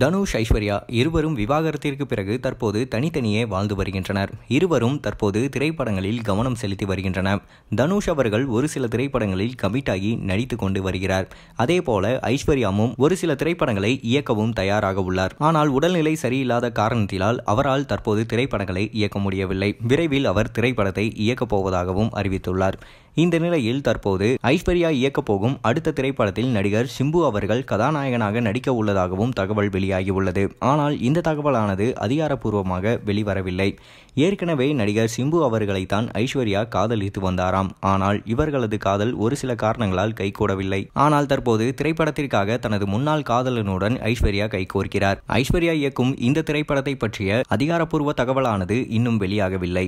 தனுஷ் ஐஸ்வர்யா இருவரும் விவாகரத்திற்கு பிறகு தற்போது தனித்தனியே வாழ்ந்து வருகின்றனர் இருவரும் தற்போது திரைப்படங்களில் கவனம் செலுத்தி வருகின்றனர் தனுஷ் அவர்கள் ஒரு சில திரைப்படங்களில் கமிட்டாகி நடித்து கொண்டு வருகிறார் அதே போல ஐஸ்வர்யாவும் ஒரு சில திரைப்படங்களை இயக்கவும் தயாராக உள்ளார் ஆனால் உடல்நிலை சரியில்லாத காரணத்தினால் அவரால் தற்போது திரைப்படங்களை இயக்க முடியவில்லை விரைவில் அவர் திரைப்படத்தை இயக்கப் போவதாகவும் அறிவித்துள்ளார் இந்த நிலையில் தற்போது ஐஸ்வர்யா இயக்கப்போகும் போகும் அடுத்த திரைப்படத்தில் நடிகர் சிம்பு அவர்கள் கதாநாயகனாக நடிக்க உள்ளதாகவும் தகவல் வெளியாகியுள்ளது ஆனால் இந்த தகவலானது அதிகாரப்பூர்வமாக வெளிவரவில்லை ஏற்கனவே நடிகர் சிம்பு அவர்களைத்தான் ஐஸ்வர்யா காதலித்து வந்தாராம் ஆனால் இவர்களது காதல் ஒரு சில காரணங்களால் கைகூடவில்லை ஆனால் தற்போது திரைப்படத்திற்காக தனது முன்னாள் காதலனுடன் ஐஸ்வர்யா கைகோர்க்கிறார் ஐஸ்வர்யா இயக்கும் இந்த திரைப்படத்தை பற்றிய அதிகாரப்பூர்வ தகவலானது இன்னும் வெளியாகவில்லை